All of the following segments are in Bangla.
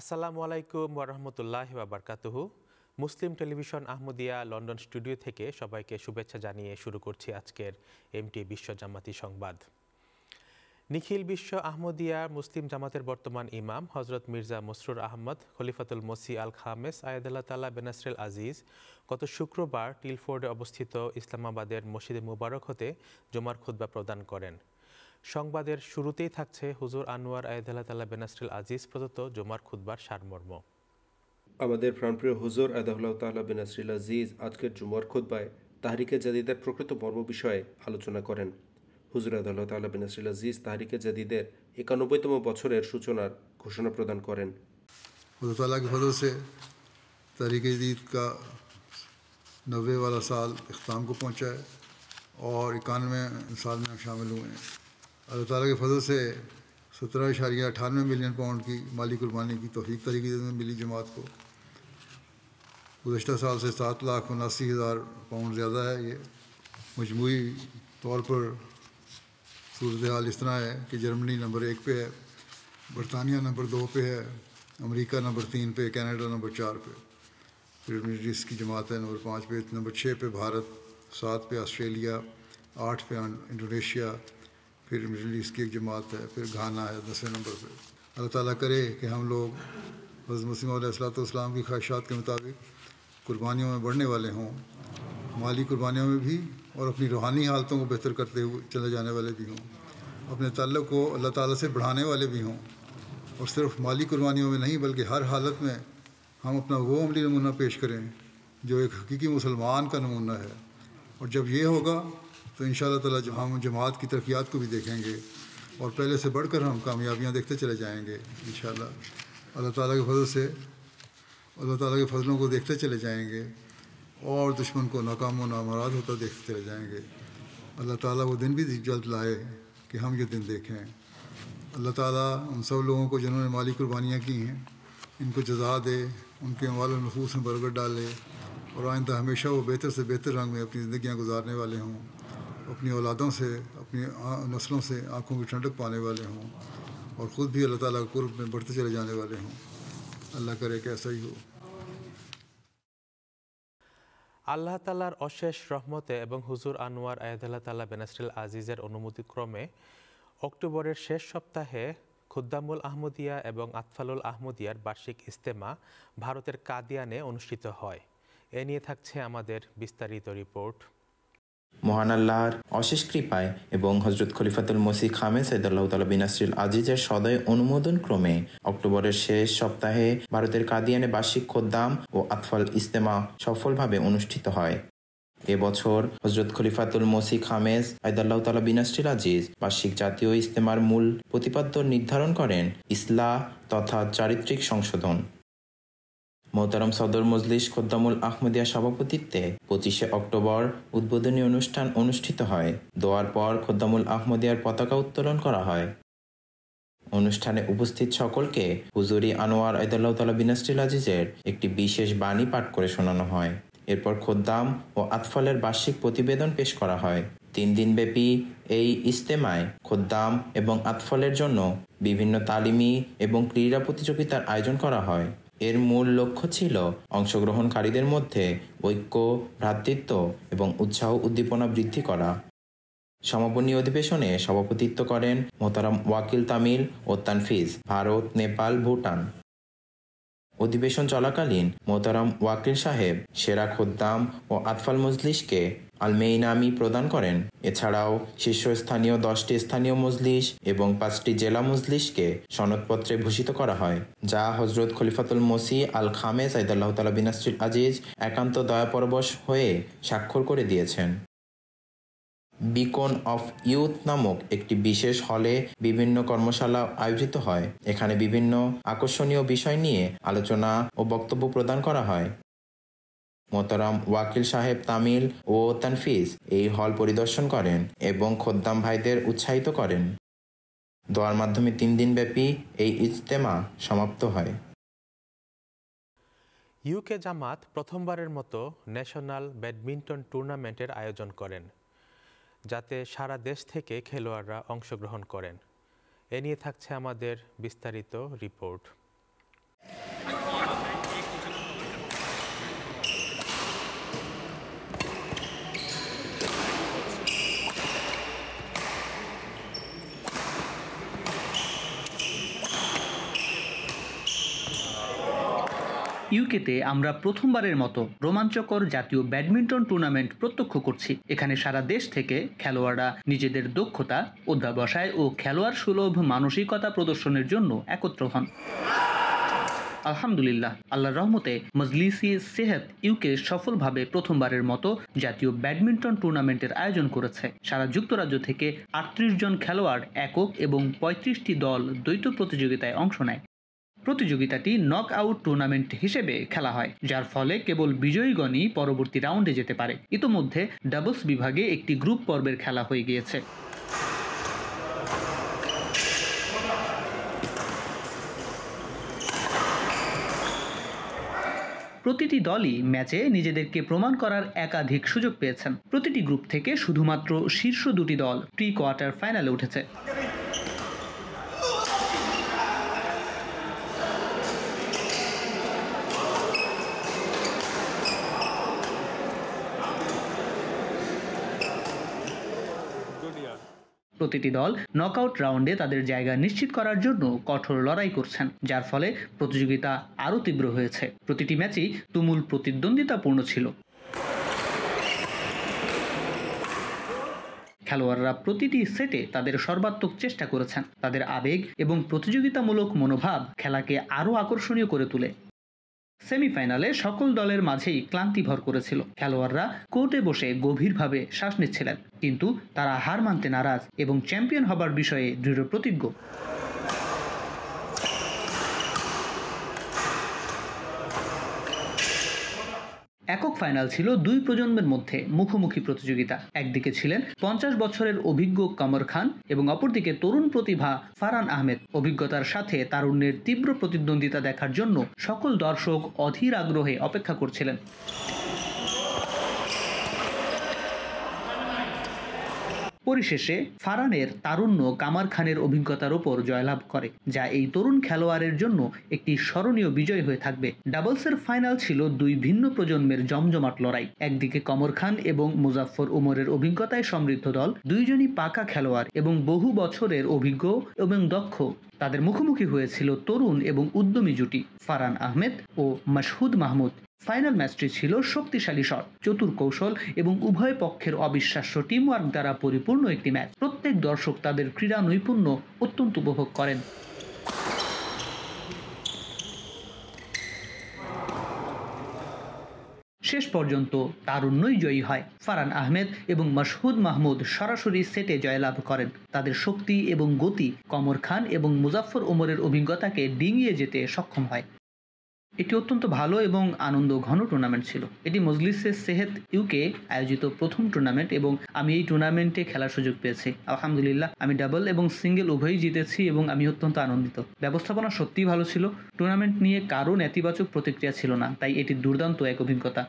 আসসালামু আলাইকুম ওরহমতুল্লাহ বাবরকাতহু Muslim television Ahmadiyya London studio থেকে সবাইকে শুভেচ্ছা জানিয়ে শুরু করছি আজকের এমটি বিশ্ব জামাতি সংবাদ নিখিল বিশ্ব আহমদিয়া মুসলিম জামাতের বর্তমান ইমাম হজরত মির্জা মসরুর আহমদ খলিফাতুল মসি আল খামেস আয়দাল্লা তালা বেনাসরেল আজিজ গত শুক্রবার টিলফোর্ডে অবস্থিত ইসলামাবাদের মসজিদে মুবারক হতে জমার খুদ্া প্রদান করেন সংবাদের শুরুতেই থাকছে হুজুর আনোয়ার আয়দাল্লাহ তাল্লাহ বেনাসরিল আজিজ প্রদত্ত জুমার খুদ্বার সারমর্ম আমাদের প্রাণপ্রিয় হুজুর আদাহুল্লাহ তাল্লাহ বেনাসরিল আজিজ আজকের জুমার খুদ্বায় তাহারিকে জাদিদের প্রকৃত মর্ম বিষয়ে আলোচনা করেন হুজুর আদাল্লাহ তাল্লাহ বেনাসরিল আজিজ তাহারিকে জাদিদের একানব্বইতম বছরের সূচনার ঘোষণা প্রদান করেন হুজুর তাল্লাহ के फजल से तहरीक जदीद का नबे اللہ تعالیٰ کے فضل سے سترہ اشاریہ اٹھانوے ملین پاؤنڈ کی مالی قربانی کی توفیق طریقے سے ملی جماعت کو گزشتہ سال سے سات لاکھ اناسی ہزار پاؤنڈ زیادہ ہے یہ مجموعی طور پر صورت حال اس طرح ہے کہ جرمنی نمبر ایک پہ ہے برطانیہ نمبر دو پہ ہے امریکہ نمبر تین پہ کینیڈا نمبر چار پہ ڈس کی جماعت ہے نمبر پانچ پہ نمبر چھ پہ بھارت سات پہ آسٹریلیا آٹھ پہ انڈونیشیا پھر مڈل ایسٹ کی ایک جماعت ہے پھر گھانا ہے دسویں نمبر پہ اللہ تعالیٰ کرے کہ ہم لوگ حضرت مسلم علیہ السلاۃ والسلام کی خواہشات کے مطابق قربانیوں میں بڑھنے والے ہوں مالی قربانیوں میں بھی اور اپنی روحانی حالتوں کو بہتر کرتے ہوئے چلے جانے والے بھی ہوں اپنے تعلق کو اللہ تعالیٰ سے بڑھانے والے بھی ہوں اور صرف مالی قربانیوں میں نہیں بلکہ ہر حالت میں ہم اپنا وہ عملی نمونہ پیش کریں جو ایک حقیقی مسلمان کا نمونہ ہے اور جب یہ ہوگا تو ان شاء اللہ تعالیٰ جب ہم جماعت کی ترقیات کو بھی دیکھیں گے اور پہلے سے بڑھ کر ہم کامیابیاں دیکھتے چلے جائیں گے ان شاء اللہ اللہ تعالیٰ کے فضل سے اللہ تعالیٰ کے فضلوں کو دیکھتے چلے جائیں گے اور دشمن کو ناکام و نامراد ہوتا دیکھتے چلے جائیں گے اللہ تعالیٰ وہ دن بھی جلد لائے کہ ہم یہ دن دیکھیں اللہ تعالیٰ ان سب لوگوں کو جنہوں نے مالی قربانیاں کی ہیں ان کو جزا دے ان کے و نفوس میں برگر ڈالے اور آئندہ ہمیشہ وہ بہتر سے بہتر رنگ میں اپنی زندگیاں گزارنے والے ہوں اولادوں سے اپنی نسلوں سے آنکھوں کی ٹھنڈک پانے والے ہوں اور خود بھی اللہ تعالیٰ قرب میں بڑھتے چلے جانے والے ہوں اللہ کرے আল্লাহ ایسا ہی ہو আল্লাহ তালার অশেষ রহমতে এবং হুজুর আনোয়ার আয়দাল্লাহ তালা বেনাসরিল আজিজের অনুমতিক্রমে অক্টোবরের শেষ সপ্তাহে খুদ্দামুল আহমদিয়া এবং আতফালুল আহমদিয়ার বার্ষিক ইস্তেমা ভারতের কাদিয়ানে অনুষ্ঠিত হয় এ নিয়ে থাকছে আমাদের বিস্তারিত রিপোর্ট মহান আল্লাহর অশেষ কৃপায় এবং হজরত খলিফাতুল মসি খামে সৈদাল্লাহ তালা বিনাসরুল আজিজের সদয় অনুমোদন ক্রমে অক্টোবরের শেষ সপ্তাহে ভারতের কাদিয়ানে বার্ষিক খোদ্দাম ও আতফাল ইস্তেমা সফলভাবে অনুষ্ঠিত হয় এ বছর হজরত খলিফাতুল মসি খামেজ আয়দাল্লাহ তালা বিনাসরুল আজিজ বার্ষিক জাতীয় ইস্তেমার মূল প্রতিপাদ্য নির্ধারণ করেন ইসলা তথা চারিত্রিক সংশোধন মোহতারম সদর মজলিস খোদ্দামুল আহমদিয়া সভাপতিত্বে পঁচিশে অক্টোবর উদ্বোধনী অনুষ্ঠান অনুষ্ঠিত হয় দোয়ার পর খোদ্দামুল আহমদিয়ার পতাকা উত্তোলন করা হয় অনুষ্ঠানে উপস্থিত সকলকে হুজুরি আনোয়ার আইদুল্লাহতালা বিনাস্টিল আজিজের একটি বিশেষ বাণী পাঠ করে শোনানো হয় এরপর খোদ্দাম ও আতফলের বার্ষিক প্রতিবেদন পেশ করা হয় তিন দিনব্যাপী এই ইজতেমায় খোদ্দাম এবং আতফলের জন্য বিভিন্ন তালিমি এবং ক্রীড়া প্রতিযোগিতার আয়োজন করা হয় এর মূল লক্ষ্য ছিল অংশগ্রহণকারীদের মধ্যে ঐক্য ভ্রাতৃত্ব এবং উৎসাহ উদ্দীপনা বৃদ্ধি করা সমাপনী অধিবেশনে সভাপতিত্ব করেন মোতারাম ওয়াকিল তামিল ও তানফিজ ভারত নেপাল ভুটান অধিবেশন চলাকালীন মোতারাম ওয়াকিল সাহেব সেরা খোদ্দাম ও আতফাল মজলিসকে আলমেইনামি প্রদান করেন এছাড়াও শীর্ষস্থানীয় দশটি স্থানীয় মজলিস এবং পাঁচটি জেলা মজলিসকে সনদপত্রে ভূষিত করা হয় যা হজরত খলিফাতুল মসি আল খামে সাইদাল্লাহ তালা বিনাশ্রুল আজিজ একান্ত দয়াপরবশ হয়ে স্বাক্ষর করে দিয়েছেন বিকন অফ ইউথ নামক একটি বিশেষ হলে বিভিন্ন কর্মশালা আয়োজিত হয় এখানে বিভিন্ন আকর্ষণীয় বিষয় নিয়ে আলোচনা ও বক্তব্য প্রদান করা হয় মোতারাম ওয়াকিল সাহেব তামিল ও তানফিজ এই হল পরিদর্শন করেন এবং খোদ্দাম ভাইদের উৎসাহিত করেন দোয়ার মাধ্যমে তিন দিন ব্যাপী এই ইজতেমা সমাপ্ত হয় ইউকে জামাত প্রথমবারের মতো ন্যাশনাল ব্যাডমিন্টন টুর্নামেন্টের আয়োজন করেন যাতে সারা দেশ থেকে খেলোয়াড়রা অংশগ্রহণ করেন এ নিয়ে থাকছে আমাদের বিস্তারিত রিপোর্ট ইউকেতে আমরা প্রথমবারের মতো রোমাঞ্চকর জাতীয় ব্যাডমিন্টন টুর্নামেন্ট প্রত্যক্ষ করছি এখানে সারা দেশ থেকে খেলোয়াড়রা নিজেদের দক্ষতা অধ্যাবসায় ও খেলোয়াড় সুলভ মানসিকতা প্রদর্শনের জন্য একত্র হন আলহামদুলিল্লাহ আল্লাহ রহমতে মজলিসি সেহেত ইউকে সফলভাবে প্রথমবারের মতো জাতীয় ব্যাডমিন্টন টুর্নামেন্টের আয়োজন করেছে সারা যুক্তরাজ্য থেকে আটত্রিশ জন খেলোয়াড় একক এবং পঁয়ত্রিশটি দল দ্বৈত প্রতিযোগিতায় অংশ নেয় প্রতিযোগিতাটি নক আউট টুর্নামেন্ট হিসেবে খেলা হয় যার ফলে কেবল বিজয়ীগণই পরবর্তী রাউন্ডে যেতে পারে ইতোমধ্যে ডাবলস বিভাগে একটি গ্রুপ পর্বের খেলা হয়ে গিয়েছে প্রতিটি দলই ম্যাচে নিজেদেরকে প্রমাণ করার একাধিক সুযোগ পেয়েছেন প্রতিটি গ্রুপ থেকে শুধুমাত্র শীর্ষ দুটি দল প্রি কোয়ার্টার ফাইনালে উঠেছে প্রতিটি দল নকআউট রাউন্ডে তাদের জায়গা নিশ্চিত করার জন্য কঠোর লড়াই করছেন যার ফলে প্রতিযোগিতা আরও তীব্র হয়েছে প্রতিটি ম্যাচই তুমুল প্রতিদ্বন্দ্বিতাপূর্ণ ছিল খেলোয়াড়রা প্রতিটি সেটে তাদের সর্বাত্মক চেষ্টা করেছেন তাদের আবেগ এবং প্রতিযোগিতামূলক মনোভাব খেলাকে আরও আকর্ষণীয় করে তোলে সেমিফাইনালে সকল দলের মাঝেই ক্লান্তি ভর করেছিল খেলোয়াড়রা কোর্টে বসে গভীরভাবে শ্বাস নিচ্ছিলেন কিন্তু তারা হার মানতে নারাজ এবং চ্যাম্পিয়ন হবার বিষয়ে দৃঢ় প্রতিজ্ঞ একক ফাইনাল ছিল দুই প্রজন্মের মধ্যে মুখোমুখি প্রতিযোগিতা একদিকে ছিলেন পঞ্চাশ বছরের অভিজ্ঞ কামর খান এবং অপরদিকে তরুণ প্রতিভা ফারান আহমেদ অভিজ্ঞতার সাথে তারুণ্যের তীব্র প্রতিদ্বন্দ্বিতা দেখার জন্য সকল দর্শক অধীর আগ্রহে অপেক্ষা করছিলেন পরিশেষে ফারানের তারুণ্য কামার খানের অভিজ্ঞতার ওপর জয়লাভ করে যা এই তরুণ খেলোয়াড়ের জন্য একটি স্মরণীয় বিজয় হয়ে থাকবে ডাবলসের ফাইনাল ছিল দুই ভিন্ন প্রজন্মের জমজমাট লড়াই একদিকে কমর খান এবং মুজাফর উমরের অভিজ্ঞতায় সমৃদ্ধ দল দুইজনই পাকা খেলোয়াড় এবং বহু বছরের অভিজ্ঞ এবং দক্ষ তাদের মুখোমুখি হয়েছিল তরুণ এবং উদ্যমী জুটি ফারান আহমেদ ও মাসহুদ মাহমুদ ফাইনাল ম্যাচটি ছিল শক্তিশালী শট চতুর কৌশল এবং উভয় পক্ষের অবিশ্বাস্য টিমওয়ার্ক দ্বারা পরিপূর্ণ একটি ম্যাচ প্রত্যেক দর্শক তাদের ক্রীড়া নৈপুণ্য অত্যন্ত উপভোগ করেন শেষ পর্যন্ত তারুণ্যই জয়ী হয় ফারান আহমেদ এবং মশহুদ মাহমুদ সরাসরি সেটে জয়লাভ করেন তাদের শক্তি এবং গতি কমর খান এবং মুজাফর ওমরের অভিজ্ঞতাকে ডিঙিয়ে যেতে সক্ষম হয় এটি অত্যন্ত ভালো এবং আনন্দ ঘন টুর্নামেন্ট ছিল এটি মজলিসের সেহেত ইউকে আয়োজিত প্রথম টুর্নামেন্ট এবং আমি এই টুর্নামেন্টে খেলার সুযোগ পেয়েছি আলহামদুলিল্লাহ আমি ডাবল এবং সিঙ্গেল উভয়ই জিতেছি এবং আমি অত্যন্ত আনন্দিত ব্যবস্থাপনা সত্যিই ভালো ছিল টুর্নামেন্ট নিয়ে কারও নেতিবাচক প্রতিক্রিয়া ছিল না তাই এটি দুর্দান্ত এক অভিজ্ঞতা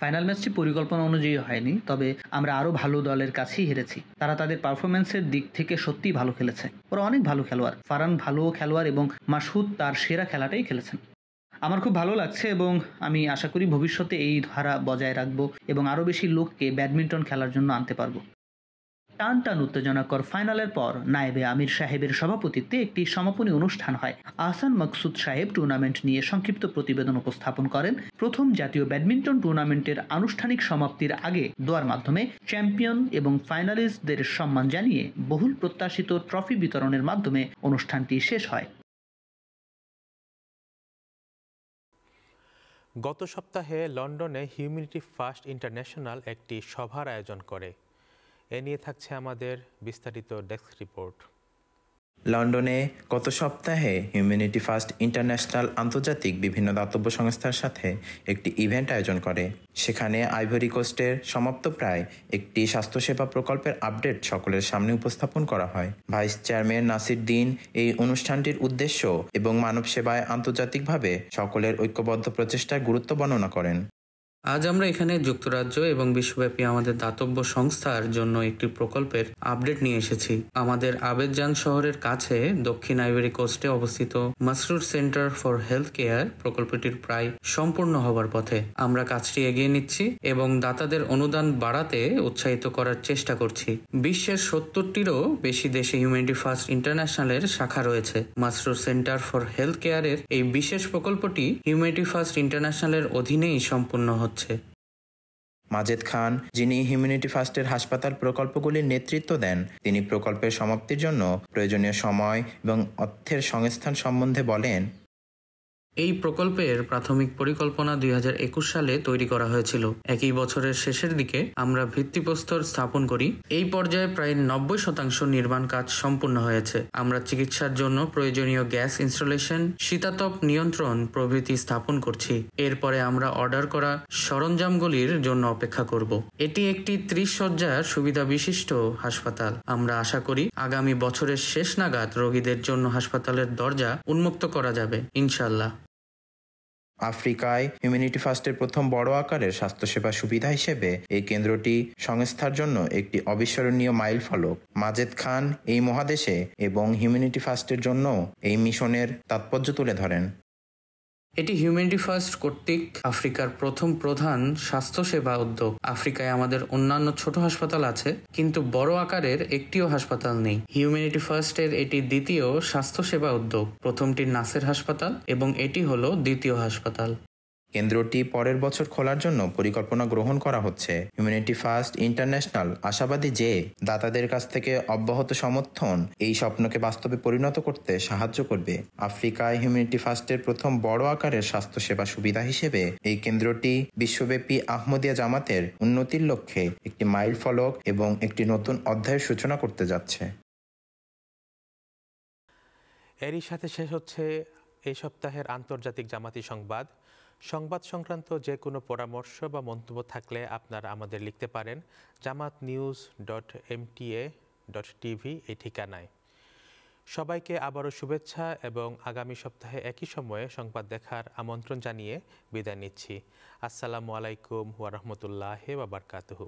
ফাইনাল ম্যাচটি পরিকল্পনা অনুযায়ী হয়নি তবে আমরা আরও ভালো দলের কাছেই হেরেছি তারা তাদের পারফরমেন্সের দিক থেকে সত্যিই ভালো খেলেছে ওরা অনেক ভালো খেলোয়াড় ফারান ভালো খেলোয়াড় এবং মাসুদ তার সেরা খেলাটাই খেলেছেন আমার খুব ভালো লাগছে এবং আমি আশা করি ভবিষ্যতে এই ধারা বজায় রাখবো এবং আরও বেশি লোককে ব্যাডমিন্টন খেলার জন্য আনতে পারবো টান টান উত্তেজনাকর ফাইনালের পর নায়েবে আমির সাহেবের সভাপতিত্বে একটি সমাপনী অনুষ্ঠান হয় আহসান মকসুদ সাহেব টুর্নামেন্ট নিয়ে সংক্ষিপ্ত প্রতিবেদন উপস্থাপন করেন প্রথম জাতীয় ব্যাডমিন্টন টুর্নামেন্টের আনুষ্ঠানিক সমাপ্তির আগে দোয়ার মাধ্যমে চ্যাম্পিয়ন এবং ফাইনালিস্টদের সম্মান জানিয়ে বহুল প্রত্যাশিত ট্রফি বিতরণের মাধ্যমে অনুষ্ঠানটি শেষ হয় গত সপ্তাহে লন্ডনে হিউম্যানিটি ফার্স্ট ইন্টারন্যাশনাল একটি সভার আয়োজন করে এ নিয়ে থাকছে আমাদের বিস্তারিত ডেস্ক রিপোর্ট লন্ডনে গত সপ্তাহে হিউম্যানিটি ফার্স্ট ইন্টারন্যাশনাল আন্তর্জাতিক বিভিন্ন দাতব্য সংস্থার সাথে একটি ইভেন্ট আয়োজন করে সেখানে আইভরি কোস্টের সমাপ্ত প্রায় একটি স্বাস্থ্যসেবা প্রকল্পের আপডেট সকলের সামনে উপস্থাপন করা হয় ভাইস চেয়ারম্যান নাসির দিন এই অনুষ্ঠানটির উদ্দেশ্য এবং মানব সেবায় আন্তর্জাতিকভাবে সকলের ঐক্যবদ্ধ প্রচেষ্টার গুরুত্ব বর্ণনা করেন আজ আমরা এখানে যুক্তরাজ্য এবং বিশ্বব্যাপী আমাদের দাতব্য সংস্থার জন্য একটি প্রকল্পের আপডেট নিয়ে এসেছি আমাদের আবেদজান শহরের কাছে দক্ষিণ আইবেরি কোস্টে অবস্থিত Masroor centre for health care প্রকল্পটির প্রায় সম্পূর্ণ হবার পথে আমরা কাজটি এগিয়ে নিচ্ছি এবং দাতাদের অনুদান বাড়াতে উৎসাহিত করার চেষ্টা করছি বিশ্বের সত্তরটিরও বেশি দেশে হিউম্যানিটি ফার্স্ট ইন্টারন্যাশনালের শাখা রয়েছে মাসরুর সেন্টার ফর হেলথ কেয়ারের এই বিশেষ প্রকল্পটি হিউম্যানিটি ফার্স্ট ইন্টারন্যাশনালের অধীনেই সম্পূর্ণ হচ্ছে করছে মাজেদ খান যিনি হিউম্যানিটি ফার্স্টের হাসপাতাল প্রকল্পগুলির নেতৃত্ব দেন তিনি প্রকল্পের সমাপ্তির জন্য প্রয়োজনীয় সময় এবং অর্থের সংস্থান সম্বন্ধে বলেন এই প্রকল্পের প্রাথমিক পরিকল্পনা দুই সালে তৈরি করা হয়েছিল একই বছরের শেষের দিকে আমরা ভিত্তিপ্রস্তর স্থাপন করি এই পর্যায়ে প্রায় নব্বই শতাংশ নির্মাণ কাজ সম্পূর্ণ হয়েছে আমরা চিকিৎসার জন্য প্রয়োজনীয় গ্যাস ইনস্টলেশন শীতাতপ নিয়ন্ত্রণ প্রভৃতি স্থাপন করছি এরপরে আমরা অর্ডার করা সরঞ্জামগুলির জন্য অপেক্ষা করব এটি একটি ত্রিশ শয্যার সুবিধা বিশিষ্ট হাসপাতাল আমরা আশা করি আগামী বছরের শেষ নাগাদ রোগীদের জন্য হাসপাতালের দরজা উন্মুক্ত করা যাবে ইনশাল্লাহ আফ্রিকায় হিউম্যানিটি ফার্স্টের প্রথম বড় আকারের স্বাস্থ্যসেবা সুবিধা হিসেবে এই কেন্দ্রটি সংস্থার জন্য একটি অবিস্মরণীয় মাইল ফলক মাজেদ খান এই মহাদেশে এবং হিউম্যানিটি ফার্স্টের জন্য এই মিশনের তাৎপর্য তুলে ধরেন এটি হিউম্যানিটি ফার্স্ট কর্তৃক আফ্রিকার প্রথম প্রধান স্বাস্থ্যসেবা উদ্যোগ আফ্রিকায় আমাদের অন্যান্য ছোট হাসপাতাল আছে কিন্তু বড় আকারের একটিও হাসপাতাল নেই হিউম্যানিটি এর এটি দ্বিতীয় স্বাস্থ্যসেবা উদ্যোগ প্রথমটি নাসের হাসপাতাল এবং এটি হলো দ্বিতীয় হাসপাতাল কেন্দ্রটি পরের বছর খোলার জন্য পরিকল্পনা গ্রহণ করা হচ্ছে হিউম্যানিটি ফার্স্ট ইন্টারন্যাশনাল আশাবাদী যে দাতাদের কাছ থেকে অব্যাহত সমর্থন এই স্বপ্নকে বাস্তবে পরিণত করতে সাহায্য করবে আফ্রিকায় হিউম্যানিটি ফার্স্টের প্রথম বড় আকারের স্বাস্থ্যসেবা সুবিধা হিসেবে এই কেন্দ্রটি বিশ্বব্যাপী আহমদিয়া জামাতের উন্নতির লক্ষ্যে একটি মাইল ফলক এবং একটি নতুন অধ্যায়ের সূচনা করতে যাচ্ছে এরই সাথে শেষ হচ্ছে এই সপ্তাহের আন্তর্জাতিক জামাতি সংবাদ সংবাদ সংক্রান্ত যে কোনো পরামর্শ বা মন্তব্য থাকলে আপনারা আমাদের লিখতে পারেন Jamaat news dot MTA dot TV এই ঠিকানায় সবাইকে আবারও শুভেচ্ছা এবং আগামী সপ্তাহে একই সময়ে সংবাদ দেখার আমন্ত্রণ জানিয়ে বিদায় নিচ্ছি আসসালামু আলাইকুম ওয়ারহমতুল্লাহ কাতহু